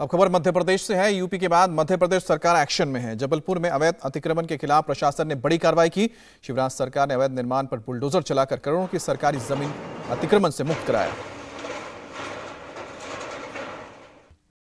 अब खबर मध्य प्रदेश से है यूपी के बाद मध्य प्रदेश सरकार एक्शन में है जबलपुर में अवैध अतिक्रमण के खिलाफ प्रशासन ने बड़ी कार्रवाई की शिवराज सरकार ने अवैध निर्माण पर बुलडोजर चलाकर करोड़ों की सरकारी जमीन अतिक्रमण से मुक्त कराया